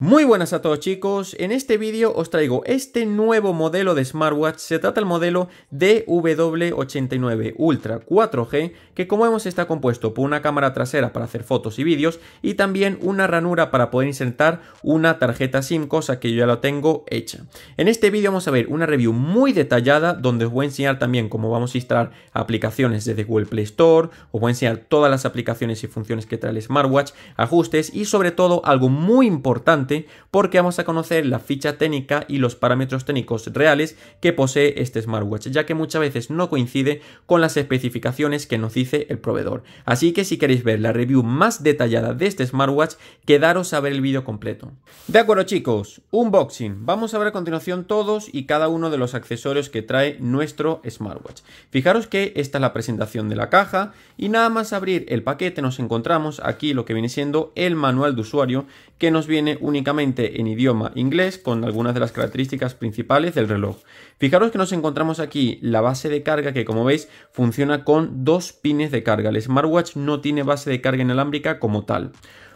Muy buenas a todos chicos, en este vídeo os traigo este nuevo modelo de smartwatch, se trata el modelo DW89 Ultra 4G que como vemos está compuesto por una cámara trasera para hacer fotos y vídeos y también una ranura para poder insertar una tarjeta SIM, cosa que yo ya la tengo hecha. En este vídeo vamos a ver una review muy detallada donde os voy a enseñar también cómo vamos a instalar aplicaciones desde Google Play Store, os voy a enseñar todas las aplicaciones y funciones que trae el smartwatch, ajustes y sobre todo algo muy importante porque vamos a conocer la ficha técnica y los parámetros técnicos reales que posee este smartwatch, ya que muchas veces no coincide con las especificaciones que nos dice el proveedor. Así que si queréis ver la review más detallada de este smartwatch, quedaros a ver el vídeo completo. De acuerdo chicos, unboxing. Vamos a ver a continuación todos y cada uno de los accesorios que trae nuestro smartwatch. Fijaros que esta es la presentación de la caja y nada más abrir el paquete nos encontramos aquí lo que viene siendo el manual de usuario que nos viene un únicamente en idioma inglés con algunas de las características principales del reloj. Fijaros que nos encontramos aquí la base de carga que como veis funciona con dos pines de carga. El smartwatch no tiene base de carga inalámbrica como tal.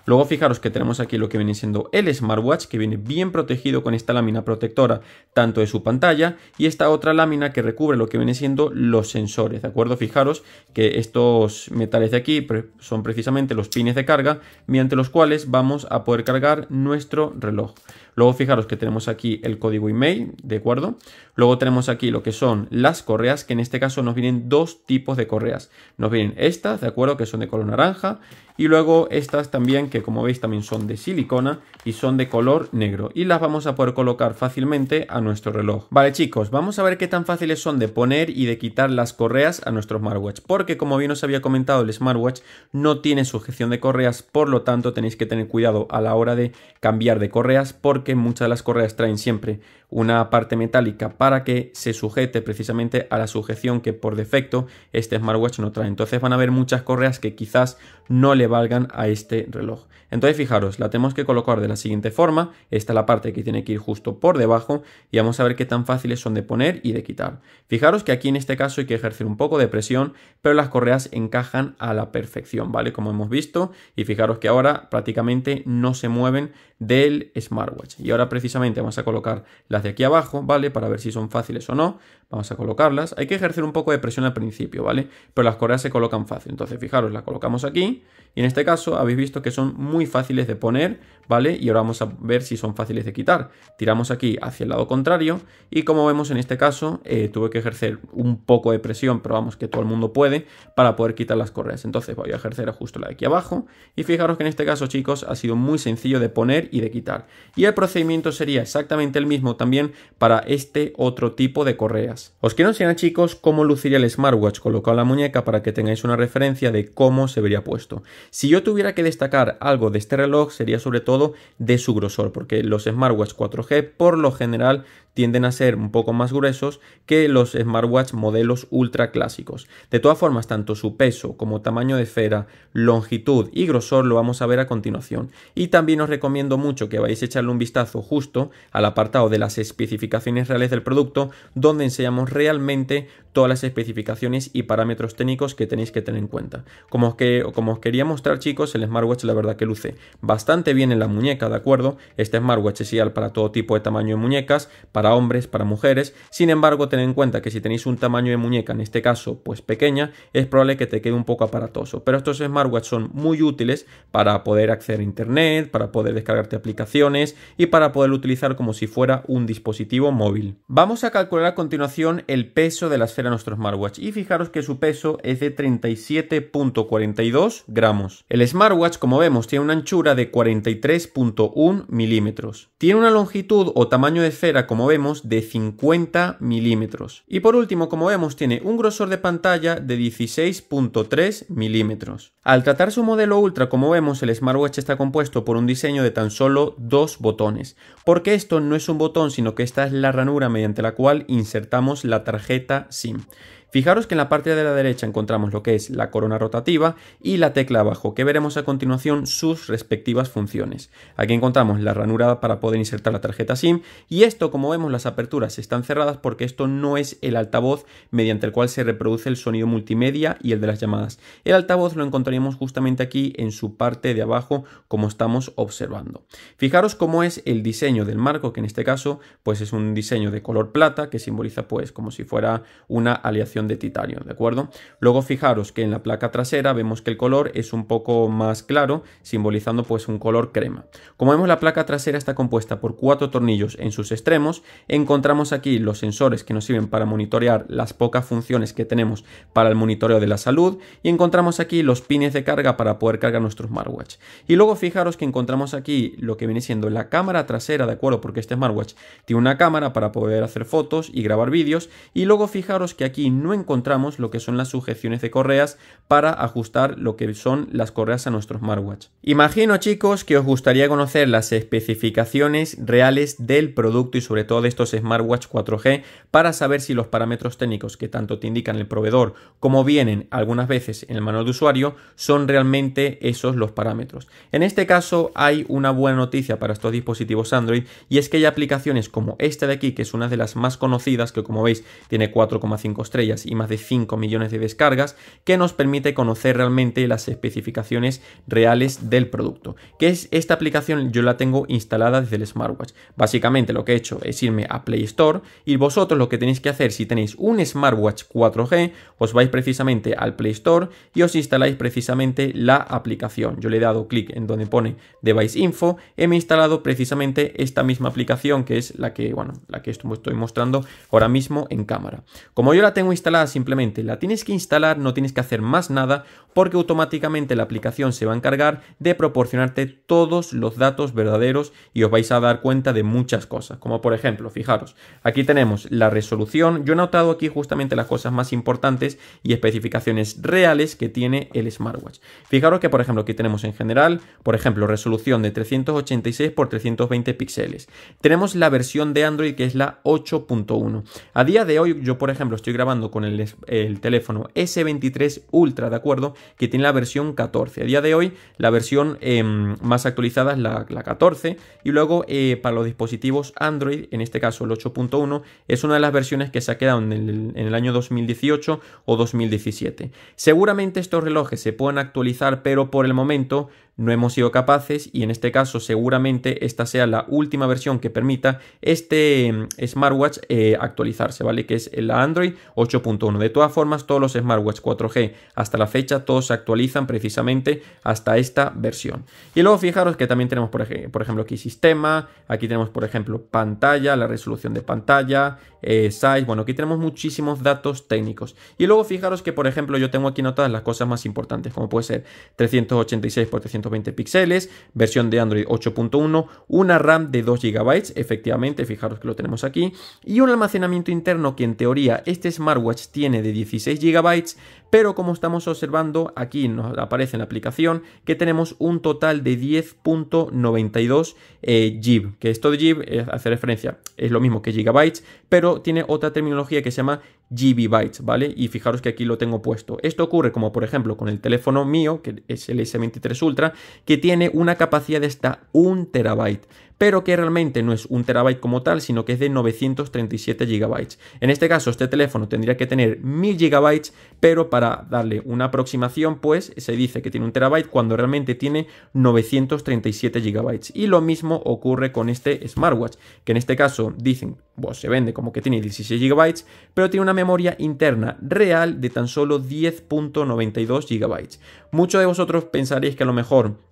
Luego fijaros que tenemos aquí lo que viene siendo el smartwatch que viene bien protegido con esta lámina protectora tanto de su pantalla y esta otra lámina que recubre lo que viene siendo los sensores, ¿de acuerdo? Fijaros que estos metales de aquí son precisamente los pines de carga mediante los cuales vamos a poder cargar nuestro reloj. Luego fijaros que tenemos aquí el código email, ¿de acuerdo? Luego tenemos aquí lo que son las correas, que en este caso nos vienen dos tipos de correas. Nos vienen estas, ¿de acuerdo? Que son de color naranja y luego estas también, que como veis también son de silicona y son de color negro. Y las vamos a poder colocar fácilmente a nuestro reloj. Vale chicos, vamos a ver qué tan fáciles son de poner y de quitar las correas a nuestro smartwatch. Porque como bien os había comentado, el smartwatch no tiene sujeción de correas, por lo tanto tenéis que tener cuidado a la hora de cambiar de correas porque muchas de las correas traen siempre una parte metálica para que se sujete precisamente a la sujeción que por defecto este smartwatch no trae. Entonces van a haber muchas correas que quizás no le valgan a este reloj. Entonces fijaros, la tenemos que colocar de la siguiente forma, esta es la parte que tiene que ir justo por debajo y vamos a ver qué tan fáciles son de poner y de quitar. Fijaros que aquí en este caso hay que ejercer un poco de presión, pero las correas encajan a la perfección, ¿vale? Como hemos visto y fijaros que ahora prácticamente no se mueven del smartwatch. Y ahora precisamente vamos a colocar las de aquí abajo, ¿vale? Para ver si son fáciles o no. Vamos a colocarlas. Hay que ejercer un poco de presión al principio, ¿vale? Pero las correas se colocan fácil. Entonces, fijaros, las colocamos aquí y en este caso habéis visto que son muy fáciles de poner, ¿vale? Y ahora vamos a ver si son fáciles de quitar. Tiramos aquí hacia el lado contrario y como vemos en este caso eh, tuve que ejercer un poco de presión, pero vamos que todo el mundo puede, para poder quitar las correas. Entonces voy a ejercer justo la de aquí abajo y fijaros que en este caso chicos ha sido muy sencillo de poner y de quitar. Y el procedimiento sería exactamente el mismo también para este otro tipo de correas. Os quiero enseñar chicos cómo luciría el smartwatch colocado en la muñeca para que tengáis una referencia de cómo se vería puesto. Si yo tuviera que destacar algo de este reloj sería sobre todo de su grosor, porque los smartwatch 4G por lo general tienden a ser un poco más gruesos que los smartwatch modelos ultra clásicos. De todas formas, tanto su peso como tamaño de esfera, longitud y grosor lo vamos a ver a continuación. Y también os recomiendo mucho que vais a echarle un vistazo justo al apartado de las especificaciones reales del producto, donde enseñamos realmente todas las especificaciones y parámetros técnicos que tenéis que tener en cuenta. Como, que, como os quería mostrar chicos, el smartwatch la verdad que luce bastante bien en la muñeca, ¿de acuerdo? Este smartwatch es ideal para todo tipo de tamaño de muñecas, para hombres, para mujeres. Sin embargo, ten en cuenta que si tenéis un tamaño de muñeca, en este caso pues pequeña, es probable que te quede un poco aparatoso. Pero estos smartwatch son muy útiles para poder acceder a internet, para poder descargarte aplicaciones y para poder utilizar como si fuera un dispositivo móvil. Vamos a calcular a continuación el peso de la esfera de nuestro smartwatch y fijaros que su peso es de 37.42 gramos. El smartwatch, como vemos, tiene una anchura de 43.1 milímetros. Tiene una longitud o tamaño de esfera, como vemos, de 50 milímetros. Y por último, como vemos, tiene un grosor de pantalla de 16.3 milímetros. Al tratar su modelo Ultra, como vemos, el smartwatch está compuesto por un diseño de tan solo dos botones, porque esto no es un botón, sino que esta es la ranura mediante la cual insertamos la tarjeta SIM. Fijaros que en la parte de la derecha encontramos lo que es la corona rotativa y la tecla abajo, que veremos a continuación sus respectivas funciones. Aquí encontramos la ranura para poder insertar la tarjeta SIM y esto, como vemos, las aperturas están cerradas porque esto no es el altavoz mediante el cual se reproduce el sonido multimedia y el de las llamadas. El altavoz lo encontraríamos justamente aquí en su parte de abajo, como estamos observando. Fijaros cómo es el diseño del marco, que en este caso pues es un diseño de color plata que simboliza pues como si fuera una aleación de titanio, ¿de acuerdo? Luego fijaros que en la placa trasera vemos que el color es un poco más claro, simbolizando pues un color crema. Como vemos la placa trasera está compuesta por cuatro tornillos en sus extremos, encontramos aquí los sensores que nos sirven para monitorear las pocas funciones que tenemos para el monitoreo de la salud y encontramos aquí los pines de carga para poder cargar nuestro smartwatch. Y luego fijaros que encontramos aquí lo que viene siendo la cámara trasera, ¿de acuerdo? Porque este smartwatch tiene una cámara para poder hacer fotos y grabar vídeos y luego fijaros que aquí no no encontramos lo que son las sujeciones de correas para ajustar lo que son las correas a nuestro smartwatch. Imagino chicos que os gustaría conocer las especificaciones reales del producto y sobre todo de estos smartwatch 4G para saber si los parámetros técnicos que tanto te indican el proveedor como vienen algunas veces en el manual de usuario son realmente esos los parámetros. En este caso hay una buena noticia para estos dispositivos Android y es que hay aplicaciones como esta de aquí que es una de las más conocidas que como veis tiene 4,5 estrellas y más de 5 millones de descargas, que nos permite conocer realmente las especificaciones reales del producto. Que es esta aplicación yo la tengo instalada desde el smartwatch. Básicamente lo que he hecho es irme a Play Store y vosotros lo que tenéis que hacer si tenéis un smartwatch 4G, os vais precisamente al Play Store y os instaláis precisamente la aplicación. Yo le he dado clic en donde pone Device Info, he instalado precisamente esta misma aplicación que es la que, bueno, la que estoy mostrando ahora mismo en cámara. Como yo la tengo instalada simplemente la tienes que instalar, no tienes que hacer más nada porque automáticamente la aplicación se va a encargar de proporcionarte todos los datos verdaderos y os vais a dar cuenta de muchas cosas, como por ejemplo, fijaros, aquí tenemos la resolución, yo he notado aquí justamente las cosas más importantes y especificaciones reales que tiene el smartwatch. Fijaros que por ejemplo aquí tenemos en general, por ejemplo, resolución de 386 x 320 píxeles. Tenemos la versión de Android que es la 8.1. A día de hoy yo por ejemplo estoy grabando con el, teléfono S23 Ultra, ¿de acuerdo? Que tiene la versión 14. A día de hoy la versión em, más actualizada es la, 14 y luego eh, para los dispositivos Android, en este caso el 8.1, es una de las versiones que se ha quedado en el, año 2018 o 2017. Seguramente estos relojes se pueden actualizar, pero por el momento no hemos sido capaces y en este caso seguramente esta sea la última versión que permita este em, smartwatch eh, actualizarse, ¿vale? Que es la Android 8.1 de todas formas, todos los smartwatch 4G hasta la fecha, todos se actualizan precisamente hasta esta versión. Y luego fijaros que también tenemos, por, ejemplo, aquí sistema, aquí tenemos, por ejemplo, pantalla, la resolución de pantalla, eh, size, bueno, aquí tenemos muchísimos datos técnicos. Y luego fijaros que, por ejemplo, yo tengo aquí notadas las cosas más importantes, como puede ser 386 x 320 píxeles, versión de Android 8.1, una RAM de 2 GB, efectivamente, fijaros que lo tenemos aquí, y un almacenamiento interno que en teoría este smartwatch tiene de 16 GB, pero como estamos observando, aquí nos aparece en la aplicación que tenemos un total de 10.92 eh, GB, que esto de GB eh, hace referencia, es lo mismo que gigabytes, pero tiene otra terminología que se llama bytes, ¿vale? Y fijaros que aquí lo tengo puesto. Esto ocurre como por ejemplo con el teléfono mío, que es el S23 Ultra, que tiene una capacidad de hasta un terabyte pero que realmente no es un terabyte como tal, sino que es de 937 gigabytes. En este caso, este teléfono tendría que tener 1000 gigabytes, pero para darle una aproximación, pues se dice que tiene un terabyte cuando realmente tiene 937 gigabytes. Y lo mismo ocurre con este smartwatch, que en este caso dicen, pues se vende como que tiene 16 gigabytes, pero tiene una memoria interna real de tan solo 10.92 gigabytes. Muchos de vosotros pensaréis que a lo mejor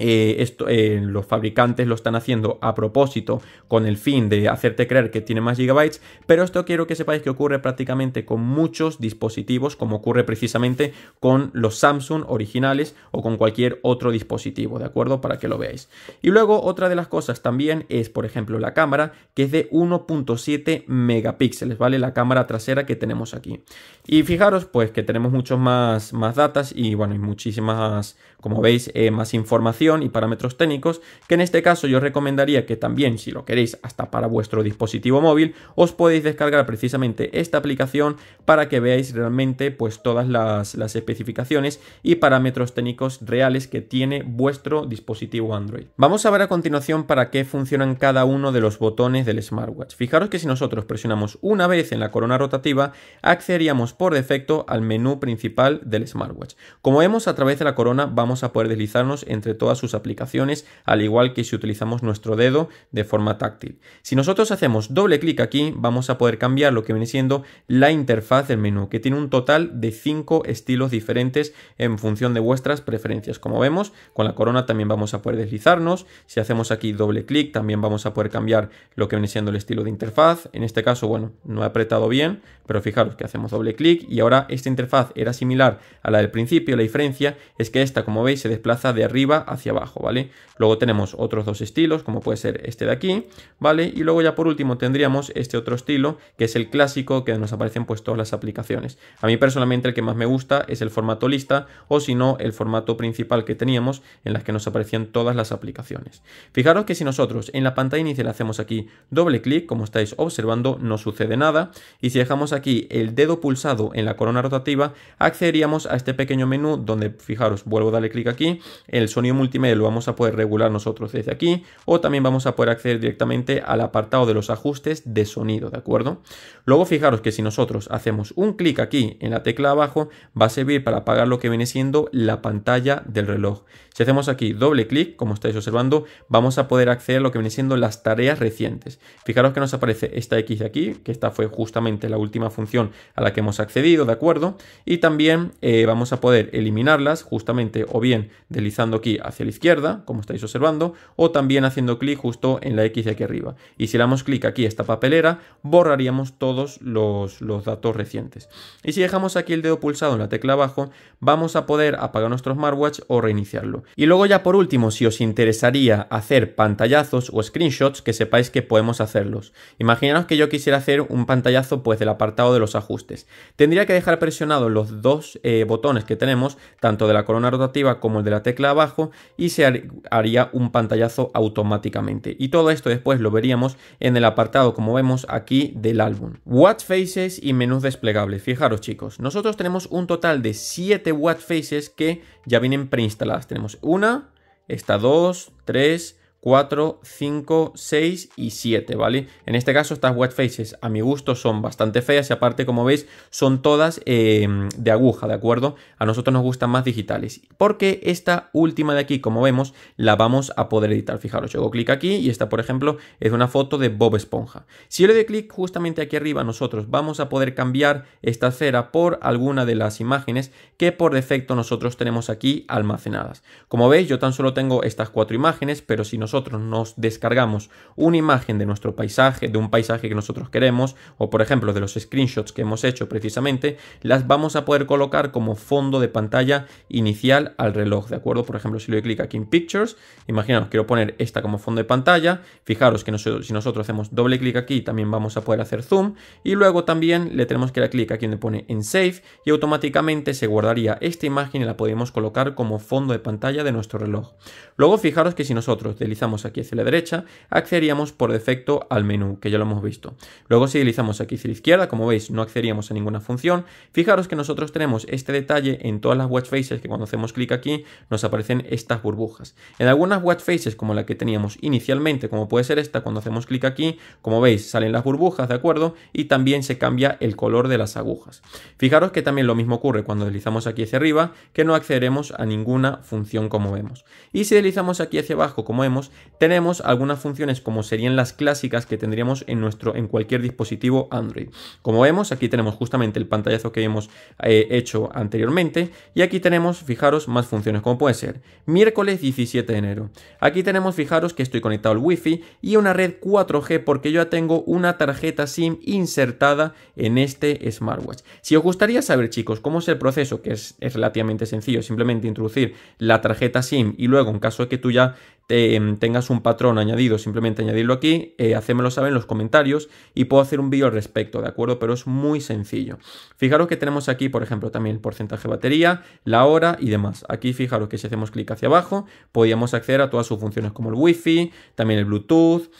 eh, esto, eh, los fabricantes lo están haciendo a propósito con el fin de hacerte creer que tiene más gigabytes, pero esto quiero que sepáis que ocurre prácticamente con muchos dispositivos, como ocurre precisamente con los Samsung originales o con cualquier otro dispositivo, ¿de acuerdo? Para que lo veáis. Y luego otra de las cosas también es, por ejemplo, la cámara, que es de 1.7 megapíxeles, ¿vale? La cámara trasera que tenemos aquí. Y fijaros, pues que tenemos muchos más, más datas y, bueno, y muchísimas, como veis, eh, más información y parámetros técnicos, que en este caso yo recomendaría que también, si lo queréis, hasta para vuestro dispositivo móvil, os podéis descargar precisamente esta aplicación para que veáis realmente pues todas las, las especificaciones y parámetros técnicos reales que tiene vuestro dispositivo Android. Vamos a ver a continuación para qué funcionan cada uno de los botones del smartwatch. Fijaros que si nosotros presionamos una vez en la corona rotativa, accederíamos por defecto al menú principal del smartwatch. Como vemos, a través de la corona vamos a poder deslizarnos entre todas sus aplicaciones, al igual que si utilizamos nuestro dedo de forma táctil. Si nosotros hacemos doble clic aquí, vamos a poder cambiar lo que viene siendo la interfaz del menú, que tiene un total de cinco estilos diferentes en función de vuestras preferencias. Como vemos, con la corona también vamos a poder deslizarnos. Si hacemos aquí doble clic, también vamos a poder cambiar lo que viene siendo el estilo de interfaz. En este caso, bueno, no he apretado bien, pero fijaros que hacemos doble clic y ahora esta interfaz era similar a la del principio. La diferencia es que esta, como veis, se desplaza de arriba hacia hacia abajo, ¿vale? Luego tenemos otros dos estilos, como puede ser este de aquí, ¿vale? Y luego ya por último tendríamos este otro estilo, que es el clásico que nos aparecen pues todas las aplicaciones. A mí personalmente el que más me gusta es el formato lista o si no el formato principal que teníamos en las que nos aparecían todas las aplicaciones. Fijaros que si nosotros en la pantalla inicial hacemos aquí doble clic, como estáis observando, no sucede nada y si dejamos aquí el dedo pulsado en la corona rotativa, accederíamos a este pequeño menú donde, fijaros, vuelvo a darle clic aquí, el sonido multi lo vamos a poder regular nosotros desde aquí o también vamos a poder acceder directamente al apartado de los ajustes de sonido, ¿de acuerdo? Luego fijaros que si nosotros hacemos un clic aquí en la tecla abajo va a servir para apagar lo que viene siendo la pantalla del reloj. Si hacemos aquí doble clic, como estáis observando, vamos a poder acceder a lo que viene siendo las tareas recientes. Fijaros que nos aparece esta X de aquí, que esta fue justamente la última función a la que hemos accedido, ¿de acuerdo? Y también eh, vamos a poder eliminarlas justamente o bien deslizando aquí hacia la izquierda, como estáis observando, o también haciendo clic justo en la X de aquí arriba. Y si damos clic aquí a esta papelera, borraríamos todos los, los datos recientes. Y si dejamos aquí el dedo pulsado en la tecla abajo, vamos a poder apagar nuestro smartwatch o reiniciarlo. Y luego ya por último, si os interesaría hacer pantallazos o screenshots, que sepáis que podemos hacerlos. Imaginaos que yo quisiera hacer un pantallazo pues del apartado de los ajustes. Tendría que dejar presionados los dos eh, botones que tenemos, tanto de la corona rotativa como el de la tecla abajo, y se haría un pantallazo automáticamente. Y todo esto después lo veríamos en el apartado, como vemos aquí, del álbum. watch Faces y menús desplegables. Fijaros chicos, nosotros tenemos un total de 7 watch Faces que ya vienen preinstaladas. Tenemos una, esta dos, tres, 4, 5, 6 y 7, ¿vale? En este caso estas web faces a mi gusto son bastante feas y aparte como veis son todas em, de aguja, ¿de acuerdo? A nosotros nos gustan más digitales porque esta última de aquí como vemos la vamos a poder editar, fijaros, yo hago clic aquí y esta por ejemplo es una foto de Bob Esponja. Si yo le doy clic justamente aquí arriba nosotros vamos a poder cambiar esta esfera por alguna de las imágenes que por defecto nosotros tenemos aquí almacenadas. Como veis yo tan solo tengo estas cuatro imágenes pero si nos nosotros nos descargamos una imagen de nuestro paisaje, de un paisaje que nosotros queremos, o por ejemplo de los screenshots que hemos hecho precisamente, las vamos a poder colocar como fondo de pantalla inicial al reloj, ¿de acuerdo? Por ejemplo, si le doy clic aquí en Pictures, imaginaos, quiero poner esta como fondo de pantalla, fijaros que si nosotros hacemos doble clic aquí también vamos a poder hacer zoom, y luego también le tenemos que dar clic aquí donde pone en Save, y automáticamente se guardaría esta imagen y la podemos colocar como fondo de pantalla de nuestro reloj. Luego fijaros que si nosotros deslizamos aquí hacia la derecha, accederíamos por defecto al menú, que ya lo hemos visto. Luego si deslizamos aquí hacia la izquierda, como veis, no accederíamos a ninguna función. Fijaros que nosotros tenemos este detalle en todas las watch faces, que cuando hacemos clic aquí nos aparecen estas burbujas. En algunas watch faces, como la que teníamos inicialmente, como puede ser esta, cuando hacemos clic aquí, como veis, salen las burbujas, ¿de acuerdo? Y también se cambia el color de las agujas. Fijaros que también lo mismo ocurre cuando deslizamos aquí hacia arriba, que no accederemos a ninguna función como vemos. Y si deslizamos aquí hacia abajo, como vemos, tenemos, algunas funciones como serían las clásicas que tendríamos en, nuestro, en cualquier dispositivo Android. Como vemos, aquí tenemos justamente el pantallazo que hemos eh, hecho anteriormente y aquí tenemos, fijaros, más funciones como puede ser miércoles 17 de enero. Aquí tenemos, fijaros, que estoy conectado al Wi-Fi y una red 4G porque yo ya tengo una tarjeta SIM insertada en este smartwatch. Si os gustaría saber, chicos, cómo es el proceso, que es relativamente sencillo, simplemente introducir la tarjeta SIM y luego, en caso de que tú ya Em, tengas un patrón añadido, simplemente añadirlo aquí, eh, hacémelo saber en los comentarios y puedo hacer un vídeo al respecto, ¿de acuerdo? Pero es muy sencillo. Fijaros que tenemos aquí, por ejemplo, también el porcentaje de batería, la hora y demás. Aquí fijaros que si hacemos clic hacia abajo, podíamos acceder a todas sus funciones como el Wi-Fi, también el Bluetooth,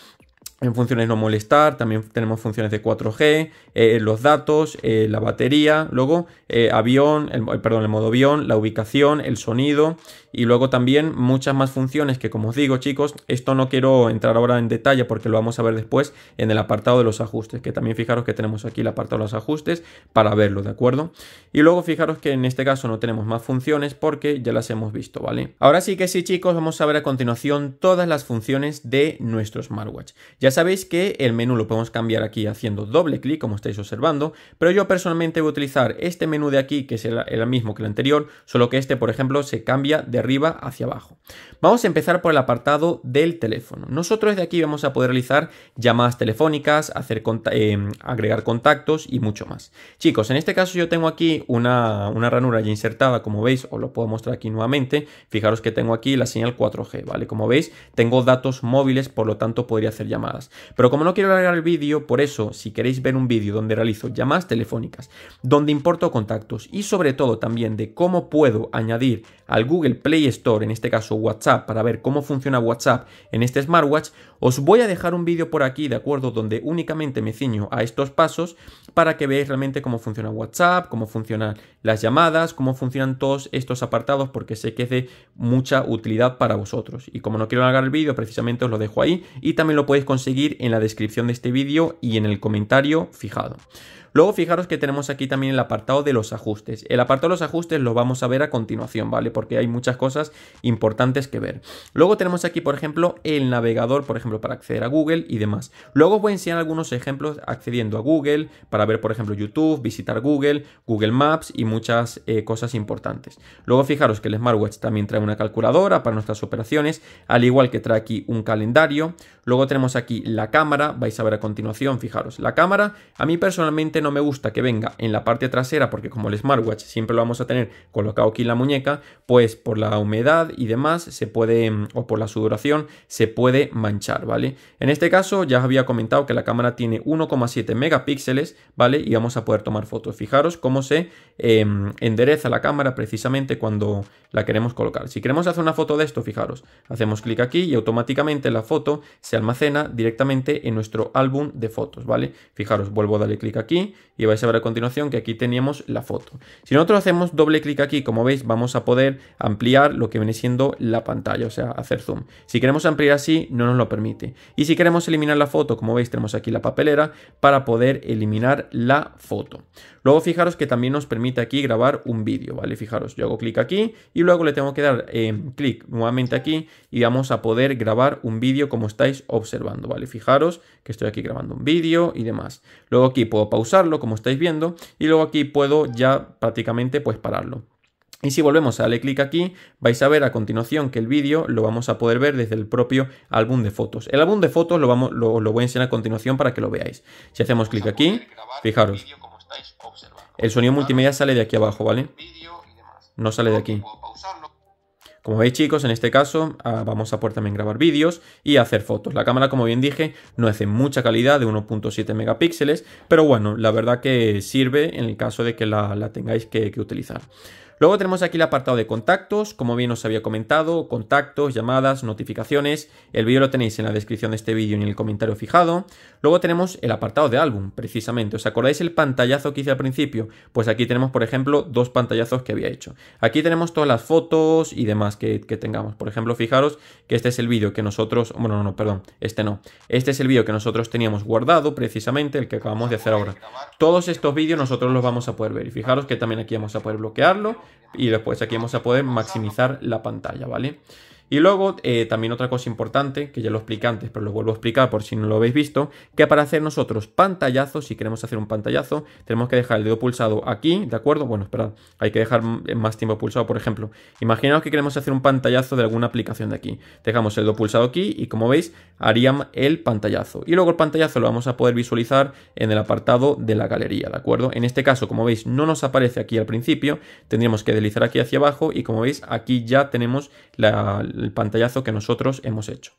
en funciones no molestar, también tenemos funciones de 4G, eh, los datos, eh, la batería, luego eh, avión, el, perdón, el modo avión, la ubicación, el sonido y luego también muchas más funciones que como os digo chicos, esto no quiero entrar ahora en detalle porque lo vamos a ver después en el apartado de los ajustes, que también fijaros que tenemos aquí el apartado de los ajustes para verlo, ¿de acuerdo? Y luego fijaros que en este caso no tenemos más funciones porque ya las hemos visto, ¿vale? Ahora sí que sí chicos, vamos a ver a continuación todas las funciones de nuestro smartwatch. Ya sabéis que el menú lo podemos cambiar aquí haciendo doble clic, como estáis observando, pero yo personalmente voy a utilizar este menú de aquí, que es el, mismo que el anterior, solo que este, por ejemplo, se cambia de arriba hacia abajo. Vamos a empezar por el apartado del teléfono. Nosotros de aquí vamos a poder realizar llamadas telefónicas, hacer eh, agregar contactos y mucho más. Chicos, en este caso yo tengo aquí una, una ranura ya insertada, como veis, os lo puedo mostrar aquí nuevamente. Fijaros que tengo aquí la señal 4G, ¿vale? Como veis, tengo datos móviles, por lo tanto podría hacer llamadas. Pero como no quiero alargar el vídeo, por eso, si queréis ver un vídeo donde realizo llamadas telefónicas, donde importo contactos y sobre todo también de cómo puedo añadir al Google Play Play Store, en este caso WhatsApp, para ver cómo funciona WhatsApp en este smartwatch, os voy a dejar un vídeo por aquí, ¿de acuerdo? Donde únicamente me ciño a estos pasos para que veáis realmente cómo funciona WhatsApp, cómo funcionan las llamadas, cómo funcionan todos estos apartados, porque sé que es de mucha utilidad para vosotros. Y como no quiero alargar el vídeo, precisamente os lo dejo ahí y también lo podéis conseguir en la descripción de este vídeo y en el comentario fijado. Luego fijaros que tenemos aquí también el apartado de los ajustes. El apartado de los ajustes lo vamos a ver a continuación, ¿vale? Porque hay muchas cosas importantes que ver. Luego tenemos aquí, por ejemplo, el navegador, por ejemplo, para acceder a Google y demás. Luego os voy a enseñar algunos ejemplos accediendo a Google para ver, por ejemplo, YouTube, visitar Google, Google Maps y muchas eh, cosas importantes. Luego fijaros que el smartwatch también trae una calculadora para nuestras operaciones, al igual que trae aquí un calendario. Luego tenemos aquí la cámara, vais a ver a continuación, fijaros, la cámara. A mí personalmente no me gusta que venga en la parte trasera porque como el smartwatch siempre lo vamos a tener colocado aquí en la muñeca, pues por la humedad y demás se puede, mm, o por la sudoración, se puede manchar, ¿vale? En este caso ya había comentado que la cámara tiene 1,7 megapíxeles, ¿vale? Y vamos a poder tomar fotos. Fijaros cómo se em, endereza la cámara precisamente cuando la queremos colocar. Si queremos hacer una foto de esto, fijaros, hacemos clic aquí y automáticamente la foto se almacena directamente en nuestro álbum de fotos, ¿vale? Fijaros, vuelvo a darle clic aquí y vais a ver a continuación que aquí teníamos la foto. Si nosotros hacemos doble clic aquí, como veis, vamos a poder ampliar lo que viene siendo la pantalla, o sea, hacer zoom. Si queremos ampliar así, no nos lo permite. Y si queremos eliminar la foto, como veis, tenemos aquí la papelera para poder eliminar la foto. Luego fijaros que también nos permite aquí grabar un vídeo, ¿vale? Fijaros, yo hago clic aquí y luego le tengo que dar eh, clic nuevamente aquí y vamos a poder grabar un vídeo como estáis observando, ¿vale? Fijaros que estoy aquí grabando un vídeo y demás. Luego aquí puedo pausarlo, como estáis viendo, y luego aquí puedo ya prácticamente pues pararlo. Y si volvemos a darle clic aquí, vais a ver a continuación que el vídeo lo vamos a poder ver desde el propio álbum de fotos. El álbum de fotos lo, vamos, lo, lo voy a enseñar a continuación para que lo veáis. Si hacemos clic aquí, fijaros, el sonido multimedia sale de aquí abajo, ¿vale? No sale de aquí. Como veis chicos, en este caso ah, vamos a poder también grabar vídeos y hacer fotos. La cámara, como bien dije, no hace mucha calidad, de 1.7 megapíxeles, pero bueno, la verdad que sirve en el caso de que la, tengáis que, que utilizar. Luego tenemos aquí el apartado de contactos, como bien os había comentado, contactos, llamadas, notificaciones. El vídeo lo tenéis en la descripción de este vídeo y en el comentario fijado. Luego tenemos el apartado de álbum, precisamente. ¿Os acordáis el pantallazo que hice al principio? Pues aquí tenemos, por ejemplo, dos pantallazos que había hecho. Aquí tenemos todas las fotos y demás que, tengamos. Por ejemplo, fijaros que este es el vídeo que nosotros... Bueno, no, no, perdón, este no. Este es el vídeo que nosotros teníamos guardado, precisamente, el que acabamos de hacer ahora. Todos estos vídeos nosotros los vamos a poder ver. Y fijaros que también aquí vamos a poder bloquearlo y después aquí vamos a poder maximizar la pantalla, ¿vale? vale y luego, eh, también otra cosa importante, que ya lo expliqué antes, pero lo vuelvo a explicar por si no lo habéis visto, que para hacer nosotros pantallazos, si queremos hacer un pantallazo, tenemos que dejar el dedo pulsado aquí, ¿de acuerdo? Bueno, esperad, hay que dejar más tiempo pulsado, por ejemplo. Imaginaos que queremos hacer un pantallazo de alguna aplicación de aquí. Dejamos el dedo pulsado aquí y como veis, haríamos el pantallazo. Y luego el pantallazo lo vamos a poder visualizar en el apartado de la galería, ¿de acuerdo? En este caso, como veis, no nos aparece aquí al principio, tendríamos que deslizar aquí hacia abajo y como veis, aquí ya tenemos la el pantallazo que nosotros hemos hecho.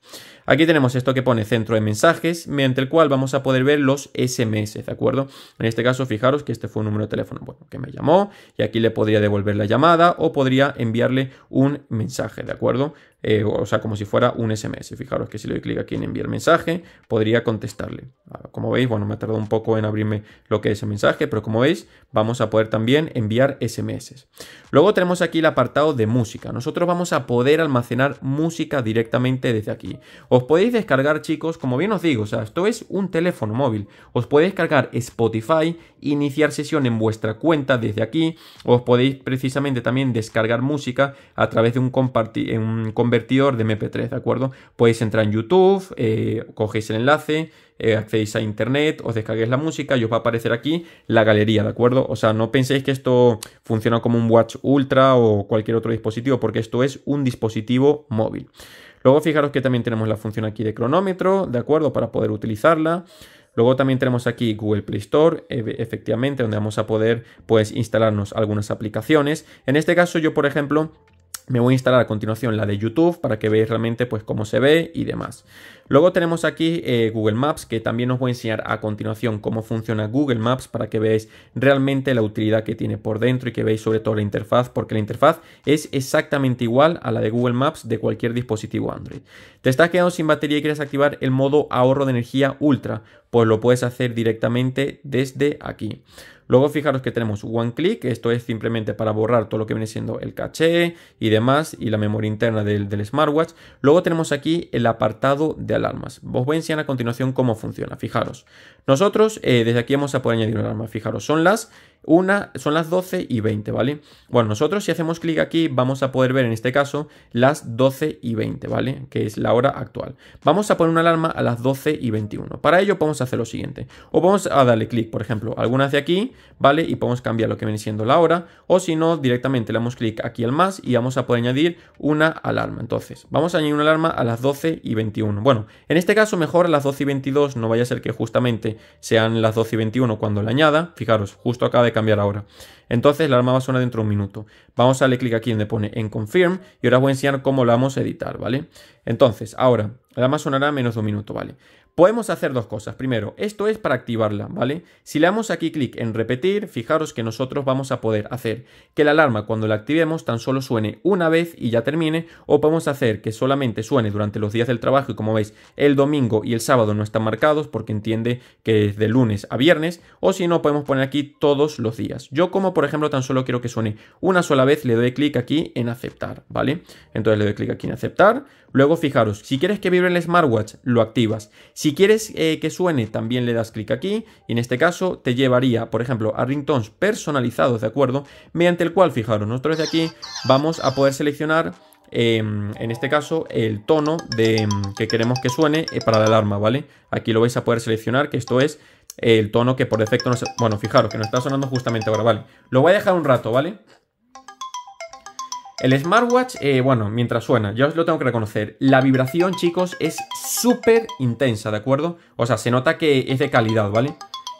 Aquí tenemos esto que pone centro de mensajes, mediante el cual vamos a poder ver los SMS, ¿de acuerdo? En este caso, fijaros que este fue un número de teléfono bueno, que me llamó y aquí le podría devolver la llamada o podría enviarle un mensaje, ¿de acuerdo? Eh, o sea, como si fuera un SMS. Fijaros que si le doy clic aquí en enviar mensaje, podría contestarle. Ah, como veis, bueno, me ha tardado un poco en abrirme lo que es el mensaje, pero como veis, vamos a poder también enviar SMS. Luego tenemos aquí el apartado de música. Nosotros vamos a poder almacenar música directamente desde aquí. Os podéis descargar, chicos, como bien os digo, o sea, esto es un teléfono móvil. Os podéis cargar Spotify, iniciar sesión en vuestra cuenta desde aquí. Os podéis precisamente también descargar música a través de un, comparti un compartir convertidor de MP3, ¿de acuerdo? Podéis entrar en YouTube, eh, cogéis el enlace, eh, accedéis a internet, os descarguéis la música y os va a aparecer aquí la galería, ¿de acuerdo? O sea, no penséis que esto funciona como un Watch Ultra o cualquier otro dispositivo, porque esto es un dispositivo móvil. Luego fijaros que también tenemos la función aquí de cronómetro, ¿de acuerdo? Para poder utilizarla. Luego también tenemos aquí Google Play Store, efectivamente, donde vamos a poder pues instalarnos algunas aplicaciones. En este caso yo, por ejemplo, me voy a instalar a continuación la de YouTube para que veáis realmente pues cómo se ve y demás. Luego tenemos aquí eh, Google Maps que también os voy a enseñar a continuación cómo funciona Google Maps para que veáis realmente la utilidad que tiene por dentro y que veáis sobre todo la interfaz porque la interfaz es exactamente igual a la de Google Maps de cualquier dispositivo Android. Te estás quedando sin batería y quieres activar el modo ahorro de energía ultra, pues lo puedes hacer directamente desde aquí. Luego fijaros que tenemos One Click, esto es simplemente para borrar todo lo que viene siendo el caché y demás y la memoria interna del, smartwatch. Luego tenemos aquí el apartado de alarmas. Os voy a enseñar a continuación cómo funciona, fijaros. Nosotros eh, desde aquí vamos a poder añadir una alarma, fijaros, son las una son las 12 y 20, ¿vale? Bueno, nosotros si hacemos clic aquí vamos a poder ver en este caso las 12 y 20, ¿vale? Que es la hora actual. Vamos a poner una alarma a las 12 y 21. Para ello podemos hacer lo siguiente. O vamos a ah, darle clic, por ejemplo, algunas de aquí, ¿vale? Y podemos cambiar lo que viene siendo la hora. O si no, directamente le damos clic aquí al más y vamos a poder añadir una alarma. Entonces, vamos a añadir una alarma a las 12 y 21. Bueno, en este caso mejor a las 12 y 22, no vaya a ser que justamente sean las 12 y 21 cuando la añada. Fijaros, justo acá de cambiar ahora. Entonces la alarma va a sonar dentro de un minuto. Vamos a darle clic aquí donde pone en confirm y ahora voy a enseñar cómo la vamos a editar, ¿vale? Entonces, ahora, la arma sonará menos de un minuto, ¿vale? Podemos hacer dos cosas. Primero, esto es para activarla, ¿vale? Si le damos aquí clic en repetir, fijaros que nosotros vamos a poder hacer que la alarma cuando la activemos tan solo suene una vez y ya termine, o podemos hacer que solamente suene durante los días del trabajo y como veis el domingo y el sábado no están marcados porque entiende que es de lunes a viernes, o si no podemos poner aquí todos los días. Yo como por ejemplo tan solo quiero que suene una sola vez, le doy clic aquí en aceptar, ¿vale? Entonces le doy clic aquí en aceptar, Luego fijaros, si quieres que vibre el smartwatch, lo activas. Si quieres eh, que suene, también le das clic aquí. Y en este caso te llevaría, por ejemplo, a ringtones personalizados, ¿de acuerdo? Mediante el cual, fijaros, nosotros de aquí vamos a poder seleccionar em, en este caso el tono de, em, que queremos que suene eh, para la alarma, ¿vale? Aquí lo vais a poder seleccionar, que esto es el tono que por defecto nos. Bueno, fijaros que nos está sonando justamente ahora, ¿vale? Lo voy a dejar un rato, ¿vale? El smartwatch, eh, bueno, mientras suena, ya os lo tengo que reconocer. La vibración, chicos, es súper intensa, ¿de acuerdo? O sea, se nota que es de calidad, ¿vale?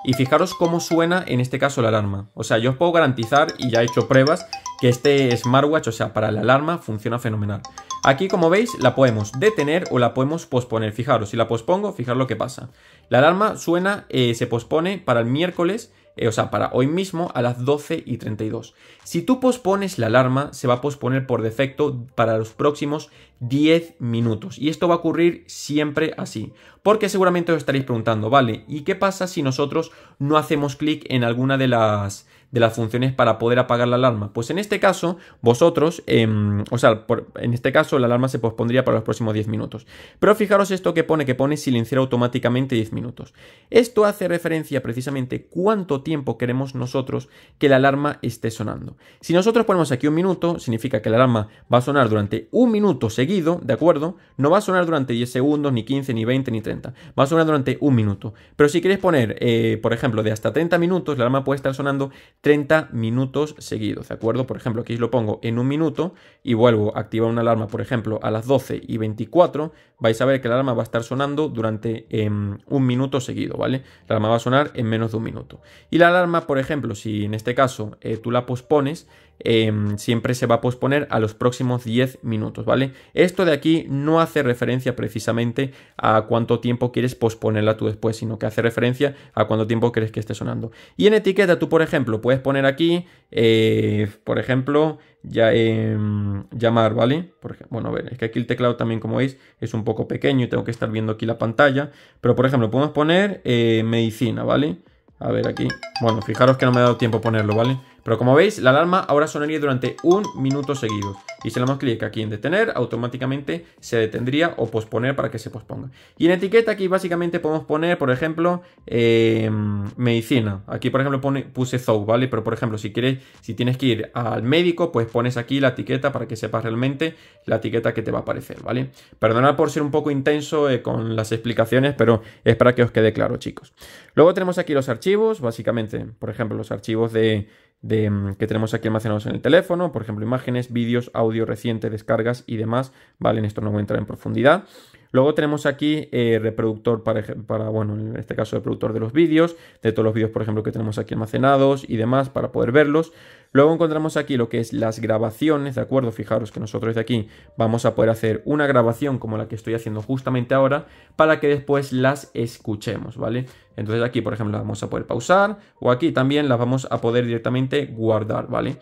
Y fijaros cómo suena en este caso la alarma. O sea, yo os puedo garantizar, y ya he hecho pruebas, que este smartwatch, o sea, para la alarma, funciona fenomenal. Aquí, como veis, la podemos detener o la podemos posponer. Fijaros, si la pospongo, fijaros lo que pasa. La alarma suena, eh, se pospone para el miércoles eh, o sea, para hoy mismo a las 12 y 32. Si tú pospones la alarma, se va a posponer por defecto para los próximos 10 minutos. Y esto va a ocurrir siempre así. Porque seguramente os estaréis preguntando, vale, ¿y qué pasa si nosotros no hacemos clic en alguna de las de las funciones para poder apagar la alarma. Pues en este caso, vosotros, em, o sea, en este caso la alarma se pospondría para los próximos 10 minutos. Pero fijaros esto que pone, que pone silenciar automáticamente 10 minutos. Esto hace referencia precisamente cuánto tiempo queremos nosotros que la alarma esté sonando. Si nosotros ponemos aquí un minuto, significa que la alarma va a sonar durante un minuto seguido, ¿de acuerdo? No va a sonar durante 10 segundos, ni 15, ni 20, ni 30. Va a sonar durante un minuto. Pero si quieres poner, eh, por ejemplo, de hasta 30 minutos, la alarma puede estar sonando 30 minutos seguidos, ¿de acuerdo? Por ejemplo, aquí lo pongo en un minuto y vuelvo a activar una alarma, por ejemplo, a las 12 y 24, vais a ver que la alarma va a estar sonando durante em, un minuto seguido, ¿vale? La alarma va a sonar en menos de un minuto. Y la alarma, por ejemplo, si en este caso eh, tú la pospones, em, siempre se va a posponer a los próximos 10 minutos, ¿vale? Esto de aquí no hace referencia precisamente a cuánto tiempo quieres posponerla tú después, sino que hace referencia a cuánto tiempo crees que esté sonando. Y en etiqueta tú, por ejemplo, puedes poner aquí, eh, por ejemplo, ya, em, llamar, ¿vale? Por bueno, a ver, es que aquí el teclado también, como veis, es un poco pequeño y tengo que estar viendo aquí la pantalla. Pero, por ejemplo, podemos poner eh, medicina, ¿vale? A ver aquí. Bueno, fijaros que no me ha dado tiempo ponerlo, ¿vale? Pero como veis, la alarma ahora sonaría durante un minuto seguido. Y si le damos clic aquí en detener, automáticamente se detendría o posponer para que se posponga. Y en etiqueta aquí básicamente podemos poner, por ejemplo, em, medicina. Aquí, por ejemplo, puse Zou, ¿vale? Pero, por ejemplo, si quieres, si tienes que ir al médico, pues pones aquí la etiqueta para que sepas realmente la etiqueta que te va a aparecer, ¿vale? Perdonad por ser un poco intenso eh, con las explicaciones, pero es para que os quede claro, chicos. Luego tenemos aquí los archivos, básicamente, por ejemplo, los archivos de de, mm, que tenemos aquí almacenados en el teléfono, por ejemplo, imágenes, vídeos, audio reciente, descargas y demás, ¿vale? En esto no voy a entrar en profundidad. Luego tenemos aquí eh, reproductor para, bueno, en este caso reproductor de los vídeos, de todos los vídeos, por ejemplo, que tenemos aquí almacenados y demás para poder verlos. Luego encontramos aquí lo que es las grabaciones, ¿de acuerdo? Fijaros que nosotros de aquí vamos a poder hacer una grabación como la que estoy haciendo justamente ahora para que después las escuchemos, ¿vale? Entonces aquí, por ejemplo, las vamos a poder pausar o aquí también las vamos a poder directamente guardar, ¿vale?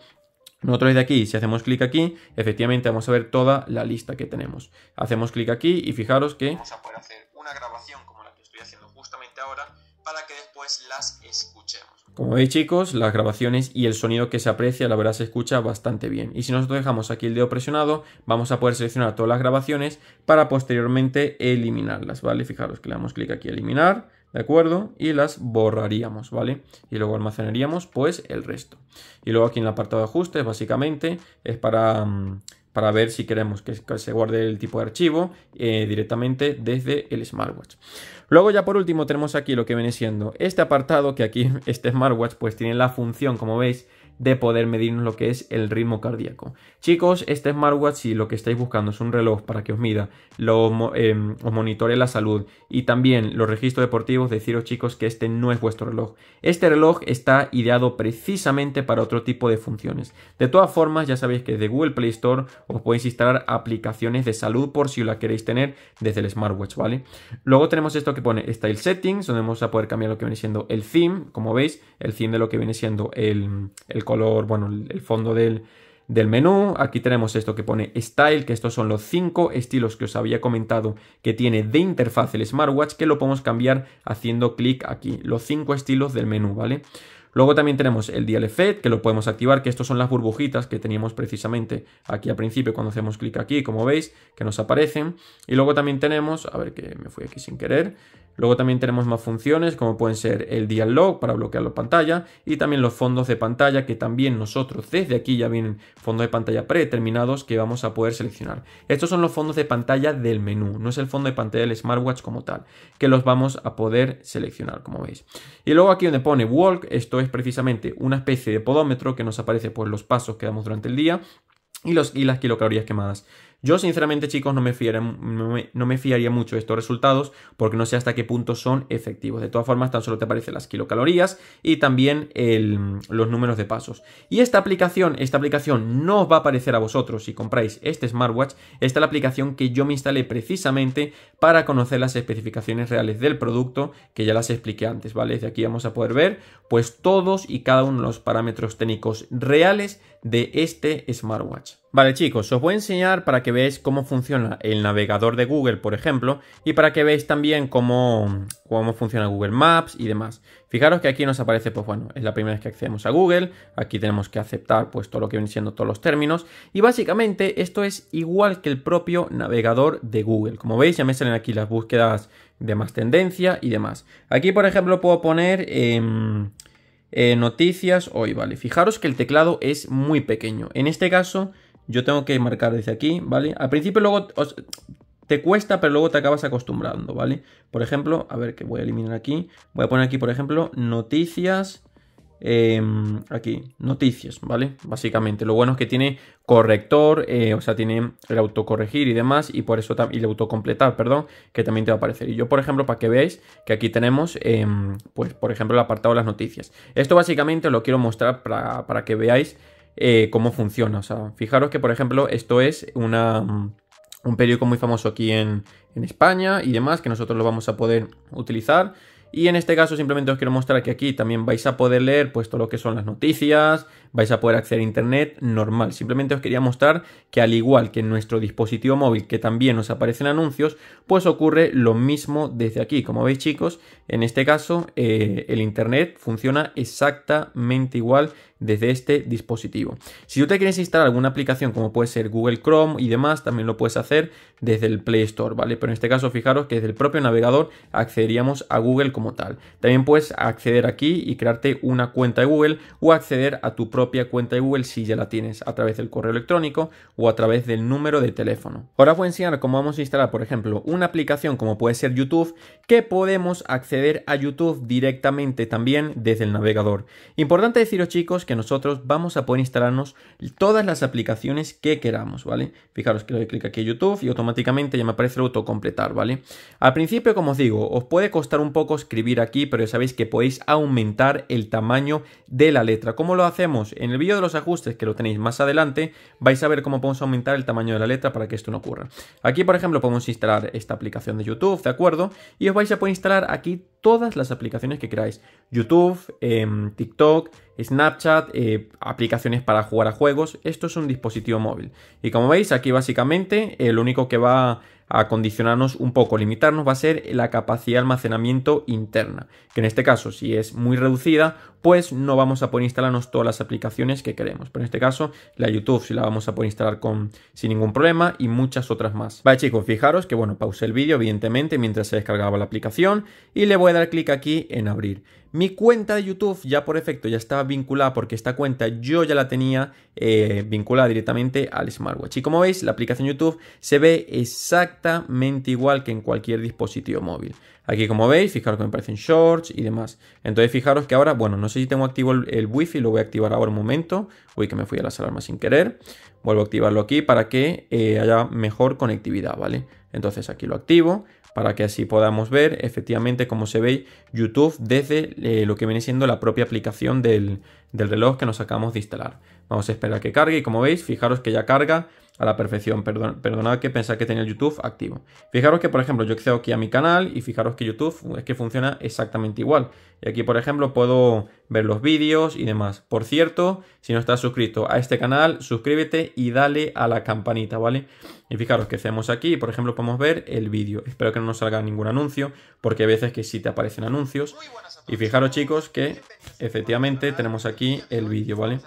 Nosotros de aquí, si hacemos clic aquí, efectivamente vamos a ver toda la lista que tenemos. Hacemos clic aquí y fijaros que... Vamos a poder hacer una grabación como la que estoy haciendo justamente ahora para que después las escuchemos. Como veis chicos, las grabaciones y el sonido que se aprecia, la verdad se escucha bastante bien. Y si nosotros dejamos aquí el dedo presionado, vamos a poder seleccionar todas las grabaciones para posteriormente eliminarlas, ¿vale? Fijaros que le damos clic aquí a eliminar ¿de acuerdo? Y las borraríamos, ¿vale? Y luego almacenaríamos pues el resto. Y luego aquí en el apartado de ajustes básicamente es para, mm, para ver si queremos que se guarde el tipo de archivo eh, directamente desde el smartwatch. Luego ya por último tenemos aquí lo que viene siendo este apartado que aquí este smartwatch pues tiene la función como veis de poder medirnos lo que es el ritmo cardíaco. Chicos, este smartwatch, si lo que estáis buscando es un reloj para que os mida, lo, em, os monitore la salud y también los registros deportivos, deciros chicos que este no es vuestro reloj. Este reloj está ideado precisamente para otro tipo de funciones. De todas formas, ya sabéis que de Google Play Store os podéis instalar aplicaciones de salud por si la queréis tener desde el smartwatch, ¿vale? Luego tenemos esto que pone Style Settings, donde vamos a poder cambiar lo que viene siendo el theme, como veis, el theme de lo que viene siendo el, el color, bueno, el fondo del, del menú. Aquí tenemos esto que pone Style, que estos son los cinco estilos que os había comentado que tiene de interfaz el smartwatch, que lo podemos cambiar haciendo clic aquí, los cinco estilos del menú, ¿vale? Luego también tenemos el Dial Effect, que lo podemos activar, que estos son las burbujitas que teníamos precisamente aquí al principio cuando hacemos clic aquí, como veis, que nos aparecen. Y luego también tenemos, a ver que me fui aquí sin querer, Luego también tenemos más funciones como pueden ser el dialog para bloquear la pantalla y también los fondos de pantalla que también nosotros desde aquí ya vienen fondos de pantalla predeterminados que vamos a poder seleccionar. Estos son los fondos de pantalla del menú, no es el fondo de pantalla del smartwatch como tal, que los vamos a poder seleccionar como veis. Y luego aquí donde pone walk, esto es precisamente una especie de podómetro que nos aparece por pues, los pasos que damos durante el día y, los, y las kilocalorías quemadas. Yo sinceramente chicos no me, no, me, fiaría mucho de estos resultados porque no sé hasta qué punto son efectivos. De todas formas tan solo te aparecen las kilocalorías y también los números de pasos. Y esta aplicación, esta aplicación no os va a aparecer a vosotros si compráis este smartwatch. Esta es la aplicación que yo me instalé precisamente para conocer las especificaciones reales del producto que ya las expliqué antes, ¿vale? De aquí vamos a poder ver pues todos y cada uno de los parámetros técnicos reales de este smartwatch. Vale chicos, os voy a enseñar para que veáis cómo funciona el navegador de Google, por ejemplo, y para que veáis también cómo, cómo funciona Google Maps y demás. Fijaros que aquí nos aparece, pues bueno, es la primera vez que accedemos a Google, aquí tenemos que aceptar pues todo lo que vienen siendo todos los términos, y básicamente esto es igual que el propio navegador de Google. Como veis ya me salen aquí las búsquedas de más tendencia y demás. Aquí, por ejemplo, puedo poner... Em, eh, noticias, hoy, vale. Fijaros que el teclado es muy pequeño. En este caso, yo tengo que marcar desde aquí, ¿vale? Al principio luego te cuesta, pero luego te acabas acostumbrando, ¿vale? Por ejemplo, a ver, que voy a eliminar aquí. Voy a poner aquí, por ejemplo, noticias Em, aquí, noticias, ¿vale? Básicamente, lo bueno es que tiene corrector, eh, o sea, tiene el autocorregir y demás, y por eso y el autocompletar, perdón, que también te va a aparecer. Y yo, por ejemplo, para que veáis que aquí tenemos, em, pues, por ejemplo, el apartado de las noticias. Esto básicamente lo quiero mostrar para, que veáis eh, cómo funciona. O sea, fijaros que, por ejemplo, esto es mm, un periódico muy famoso aquí en, en, España y demás, que nosotros lo vamos a poder utilizar y en este caso simplemente os quiero mostrar que aquí también vais a poder leer pues todo lo que son las noticias, vais a poder acceder a Internet normal. Simplemente os quería mostrar que al igual que en nuestro dispositivo móvil, que también nos aparecen anuncios, pues ocurre lo mismo desde aquí. Como veis chicos, en este caso eh, el Internet funciona exactamente igual desde este dispositivo. Si tú te quieres instalar alguna aplicación como puede ser Google Chrome y demás, también lo puedes hacer desde el Play Store, ¿vale? Pero en este caso fijaros que desde el propio navegador accederíamos a Google como tal. También puedes acceder aquí y crearte una cuenta de Google o acceder a tu propio cuenta de Google si ya la tienes a través del correo electrónico o a través del número de teléfono. Ahora voy a enseñar cómo vamos a instalar, por ejemplo, una aplicación como puede ser YouTube, que podemos acceder a YouTube directamente también desde el navegador. Importante deciros chicos que nosotros vamos a poder instalarnos todas las aplicaciones que queramos, ¿vale? Fijaros que le doy clic aquí a YouTube y automáticamente ya me aparece el autocompletar, ¿vale? Al principio, como os digo, os puede costar un poco escribir aquí, pero ya sabéis que podéis aumentar el tamaño de la letra. como lo hacemos? En el vídeo de los ajustes, que lo tenéis más adelante, vais a ver cómo podemos aumentar el tamaño de la letra para que esto no ocurra. Aquí, por ejemplo, podemos instalar esta aplicación de YouTube, ¿de acuerdo? Y os vais a poder instalar aquí todas las aplicaciones que queráis. YouTube, em, TikTok, Snapchat, eh, aplicaciones para jugar a juegos. Esto es un dispositivo móvil. Y como veis, aquí básicamente el eh, único que va a condicionarnos un poco, limitarnos, va a ser la capacidad de almacenamiento interna, que en este caso si es muy reducida, pues no vamos a poder instalarnos todas las aplicaciones que queremos. Pero en este caso, la YouTube si la vamos a poder instalar con, sin ningún problema y muchas otras más. Vale chicos, fijaros que bueno, pausé el vídeo evidentemente mientras se descargaba la aplicación y le voy a dar clic aquí en abrir. Mi cuenta de YouTube ya por efecto ya estaba vinculada porque esta cuenta yo ya la tenía eh, vinculada directamente al smartwatch. Y como veis, la aplicación YouTube se ve exactamente igual que en cualquier dispositivo móvil. Aquí como veis, fijaros que me aparecen shorts y demás. Entonces fijaros que ahora, bueno, no sé si tengo activo el, wi wifi, lo voy a activar ahora un momento. Uy, que me fui a las alarmas sin querer. Vuelvo a activarlo aquí para que eh, haya mejor conectividad, ¿vale? Entonces aquí lo activo para que así podamos ver efectivamente como se ve YouTube desde eh, lo que viene siendo la propia aplicación del, del reloj que nos acabamos de instalar. Vamos a esperar a que cargue y como veis, fijaros que ya carga a la perfección. Perdón, perdonad que pensé que tenía YouTube activo. Fijaros que, por ejemplo, yo accedo aquí a mi canal y fijaros que YouTube es que funciona exactamente igual. Y aquí, por ejemplo, puedo ver los vídeos y demás. Por cierto, si no estás suscrito a este canal, suscríbete y dale a la campanita, ¿vale? Y fijaros que hacemos aquí, por ejemplo, podemos ver el vídeo. Espero que no nos salga ningún anuncio, porque hay veces que sí te aparecen anuncios. Y fijaros, chicos, que efectivamente tenemos aquí el vídeo, ¿vale?